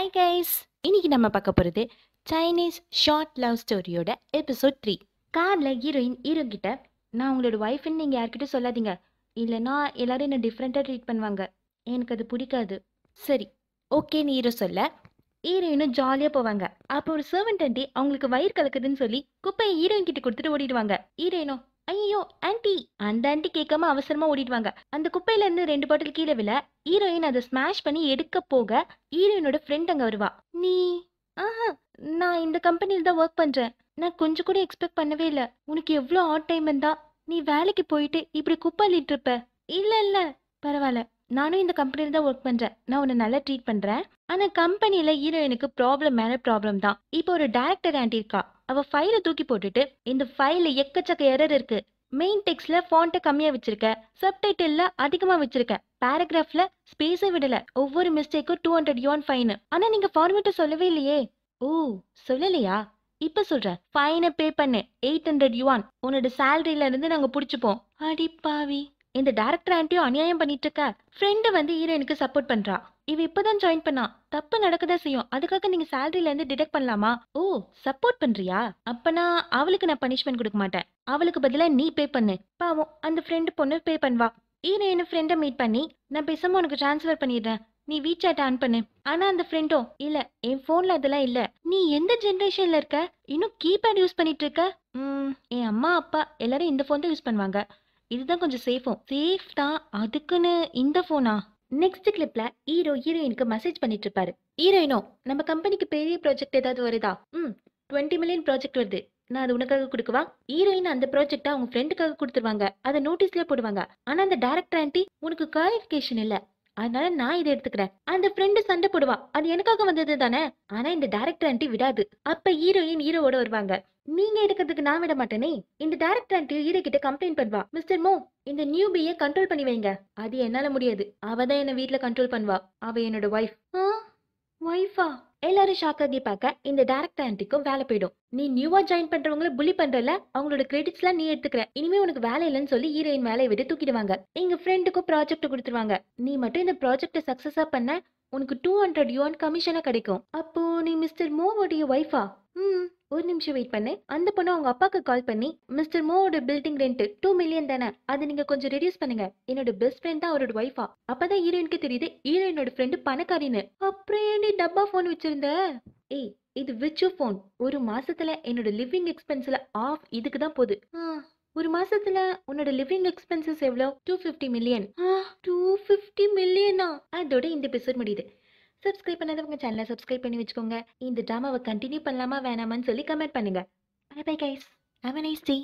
ஐ guys இன்னைக்கு நம்ம பார்க்க போகிறது சைனீஸ் ஷார்ட் லவ் ஸ்டோரியோட எபிசோட் த்ரீ காரில் ஹீரோயின் ஹீரோ கிட்ட நான் உங்களோட ஒய்ஃப்னு நீங்கள் யார்கிட்ட சொல்லாதீங்க இல்லைனா எல்லாரும் என்னை டிஃப்ரெண்ட்டாக ட்ரீட் பண்ணுவாங்க எனக்கு அது பிடிக்காது சரி ஓகேன்னு ஹீரோ சொல்ல ஹீரோயினும் ஜாலியாக போவாங்க அப்போ ஒரு அண்டி அவங்களுக்கு வயிறு கலக்குதுன்னு சொல்லி குப்பையை ஹீரோயின் கிட்டே கொடுத்துட்டு ஓடிடுவாங்க ஹீரோயினும் ஐயோ ஆன்டி அந்த ஆன்டி கேட்காம அவசரமா ஓடிடுவாங்க அந்த குப்பையில இருந்து ரெண்டு பாட்டில் கீழே விழ ஹீரோயின் அதை ஸ்மாஷ் பண்ணி எடுக்க போக ஹீரோயினோட ஃப்ரெண்ட் அங்க வருவா நீ ஆஹா நான் இந்த கம்பெனியில் தான் ஒர்க் பண்றேன் நான் கொஞ்சம் கூட எக்ஸ்பெக்ட் பண்ணவே இல்லை உனக்கு எவ்வளோ ஆட் டைம் இருந்தா நீ வேலைக்கு போயிட்டு இப்படி குப்பாளிட்டு இருப்ப இல்ல இல்ல பரவாயில்ல நானும் இந்த கம்பெனியில தான் ஒர்க் பண்ணுறேன் நான் உன்னை நல்லா ட்ரீட் பண்ணுறேன் ஆனால் கம்பெனியில் ஹீரோயினுக்கு ப்ராப்ளம் மேலே ப்ராப்ளம் தான் இப்போ ஒரு டேரக்டர் ஆண்டி இருக்கா அவள் ஃபைலை தூக்கி போட்டுட்டு இந்த ஃபைலில் எக்கச்சக்க எரர் இருக்குது மெயின் டெக்ஸ்ட்ல ஃபாண்ட்டை கம்மியாக வச்சிருக்க சப்டைட்டில்ல அதிகமாக வச்சிருக்க பேராகிராஃப்ல ஸ்பேஸை விடல ஒவ்வொரு மிஸ்டேக்கும் டூ ஹண்ட்ரட் யோன் ஃபைனு ஆனால் நீங்கள் ஃபார்மேட்டை சொல்லவே இல்லையே ஓ சொல்லலையா இப்போ சொல்கிறேன் ஃபைனை பே பண்ணு எயிட் ஹண்ட்ரட் யுவான் உன்னோட சேலரியில இருந்து நாங்கள் பிடிச்சிப்போம் அடிப்பாவி இந்த டேரக்டர் ஆண்டியும் அநியாயம் பண்ணிட்டு இருக்க ஃப்ரெண்டு வந்து ஹீரோயினுக்கு சப்போர்ட் பண்ணுறா இவ இப்பதான் ஜாயின் பண்ணா தப்பு நடக்கதான் செய்யும் அதுக்காக நீங்க சேலரியில இருந்து டிடெக்ட் பண்ணலாமா ஓ சப்போர்ட் பண்றியா அப்பனா அவளுக்கு நான் பனிஷ்மெண்ட் கொடுக்க மாட்டேன் அவளுக்கு பதிலா நீ பே பண்ணு பாவம் அந்த ஃப்ரெண்டு பொண்ணு பே பண்ணுவா ஈன என்ன ஃப்ரெண்டை மீட் பண்ணி நான் பேசாம உனக்கு டிரான்ஸ்ஃபர் பண்ணிடுறேன் நீ வீச்சாட் ஆன் பண்ணு ஆனா அந்த ஃப்ரெண்டோ இல்ல என் போன்ல அதெல்லாம் இல்ல நீ எந்த ஜென்ரேஷன்ல இருக்க இன்னும் கீபேட் யூஸ் பண்ணிட்டு இருக்க என் அம்மா அப்பா எல்லாரும் இந்த போன் தான் யூஸ் பண்ணுவாங்க இதுதான் கொஞ்சம் சேஃபும் சேஃப் தான் அதுக்குன்னு இந்த போனா நெக்ஸ்ட் கிளிப்ல ஹீரோ ஹீரோயினுக்கு மெசேஜ் பண்ணிட்டு இருப்பாரு ஹீரோயினோ நம்ம கம்பெனிக்கு பெரிய ப்ராஜெக்ட் ஏதாவது வருதா ம் டுவெண்ட்டி மில்லியன் ப்ராஜெக்ட் வருது நான் அது உனக்காக கொடுக்குவா ஹீரோயின் அந்த ப்ராஜெக்டை அவங்க ஃப்ரெண்டுக்காக கொடுத்துருவாங்க அதை நோட்டீஸ்ல போடுவாங்க ஆனா அந்த டேரக்டர் ஆண்டி உனக்கு குவாலிஃபிகேஷன் இல்லை அதனால நான் இதை எடுத்துக்கிறேன் அந்த ஃப்ரெண்டு சண்டை போடுவா அது எனக்காக வந்தது தானே ஆனா இந்த டேரக்டர் ஆண்டி விடாது அப்ப ஹீரோயின் ஹீரோவோட வருவாங்க நீங்க எடுக்கிறதுக்கு நான் விட மாட்டேனே இந்த டேரக்டர் ஆண்டி ஹீரோ கிட்ட கம்ப்ளைண்ட் பண்ணுவா மிஸ்டர் மோ இந்த நியூ பிய கண்ட்ரோல் பண்ணி வைங்க அது என்னால முடியாது அவ தான் என்ன வீட்டுல கண்ட்ரோல் பண்ணுவா அவ என்னோட ஒய்ஃப் ஒய்ஃபா எல்லாரும் ஷாக் ஆகி பார்க்க இந்த டேரக்டர் ஆண்டிக்கும் வேலை போயிடும் நீ நியூவா ஜாயின் பண்றவங்கள புலி பண்றல அவங்களோட கிரெடிட்ஸ் எல்லாம் நீ எடுத்துக்கிற இனிமே உனக்கு வேலை இல்லைன்னு சொல்லி ஹீரோயின் வேலையை விட்டு தூக்கிடுவாங்க எங்க ஃப்ரெண்டுக்கும் ப்ராஜெக்ட் கொடுத்துருவாங்க நீ மட்டும் இந்த ப்ராஜெக்ட சக்சஸா பண்ண உனக்கு டூ ஹண்ட்ரட் யூஆன் கமிஷனா கிடைக்கும் அப்போ நீ மிஸ்டர் மோவோடைய ஒய்ஃபா ம் ஒரு நிமிஷம் வெயிட் பண்ணு அந்த பொண்ணு அவங்க அப்பாவுக்கு கால் பண்ணி மிஸ்டர் மோவோட பில்டிங் ரெண்ட் டூ மில்லியன் தானே அதை நீங்க கொஞ்சம் ரெடியூஸ் பண்ணுங்க என்னோட பெஸ்ட் ஃப்ரெண்ட் தான் அவரோட ஒய்ஃபா அப்பதான் ஹீரோயினுக்கு தெரியுது ஹீரோயினோட ஃப்ரெண்டு பணக்காரின்னு அப்புறம் ஏன் டப்பா ஃபோன் வச்சிருந்த ஏய் இது விச்சு ஃபோன் ஒரு மாசத்துல என்னோட லிவிங் எக்ஸ்பென்ஸ்ல ஆஃப் இதுக்கு தான் போகுது ஒரு மாசத்துல உன்னோட லிவிங் எக்ஸ்பென்சஸ் எவ்வளோ two fifty million two fifty மில்லியனா அதோட இந்த எபிசோட் முடியுது சப்ஸ்கிரைப் பண்ணாதவங்க சேனலை சப்ஸ்கிரைப் பண்ணி வச்சுக்கோங்க இந்த ட்ராமாவை கண்டினியூ பண்ணலாமா வேணாமான்னு சொல்லி கமெண்ட் பண்ணுங்க bye bye guys have a nice day